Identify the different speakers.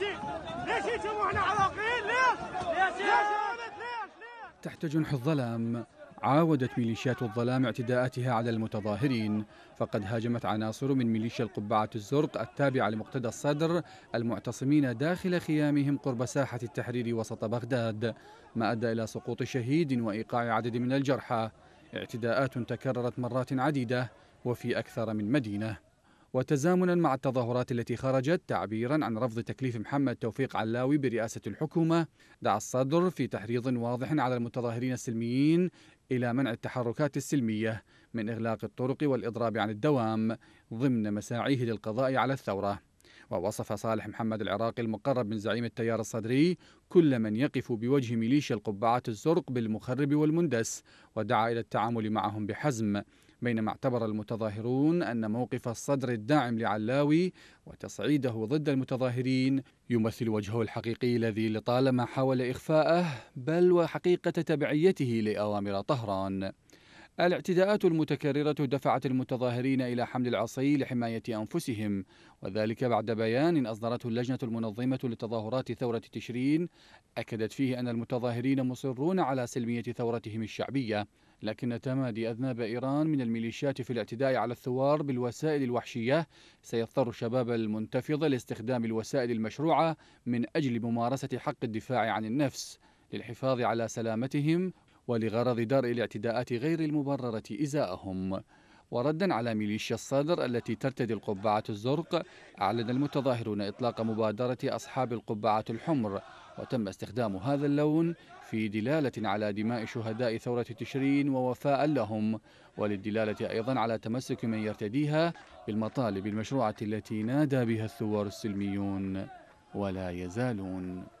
Speaker 1: ليش عراقيين ليش ليش تحت جنح الظلام عاودت ميليشيات الظلام اعتداءاتها على المتظاهرين فقد هاجمت عناصر من ميليشيا القبعة الزرق التابعة لمقتدى الصدر المعتصمين داخل خيامهم قرب ساحة التحرير وسط بغداد ما أدى إلى سقوط شهيد وإيقاع عدد من الجرحى اعتداءات تكررت مرات عديدة وفي أكثر من مدينة وتزامنا مع التظاهرات التي خرجت تعبيرا عن رفض تكليف محمد توفيق علاوي برئاسة الحكومة دعا الصدر في تحريض واضح على المتظاهرين السلميين إلى منع التحركات السلمية من إغلاق الطرق والإضراب عن الدوام ضمن مساعيه للقضاء على الثورة ووصف صالح محمد العراقي المقرب من زعيم التيار الصدري كل من يقف بوجه ميليشيا القبعات الزرق بالمخرب والمندس ودعا إلى التعامل معهم بحزم بينما اعتبر المتظاهرون أن موقف الصدر الداعم لعلاوي وتصعيده ضد المتظاهرين يمثل وجهه الحقيقي الذي لطالما حاول إخفاءه بل وحقيقة تبعيته لأوامر طهران الاعتداءات المتكررة دفعت المتظاهرين إلى حمل العصي لحماية أنفسهم وذلك بعد بيان أصدرته اللجنة المنظمة لتظاهرات ثورة تشرين أكدت فيه أن المتظاهرين مصرون على سلمية ثورتهم الشعبية لكن تمادي أذناب إيران من الميليشيات في الاعتداء على الثوار بالوسائل الوحشية سيضطر الشباب المنتفض لاستخدام الوسائل المشروعة من أجل ممارسة حق الدفاع عن النفس للحفاظ على سلامتهم ولغرض درء الاعتداءات غير المبررة إزاءهم وردا على ميليشيا الصدر التي ترتدي القبعة الزرق أعلن المتظاهرون إطلاق مبادرة أصحاب القبعة الحمر وتم استخدام هذا اللون في دلالة على دماء شهداء ثورة تشرين ووفاء لهم وللدلالة أيضا على تمسك من يرتديها بالمطالب المشروعة التي نادى بها الثوار السلميون ولا يزالون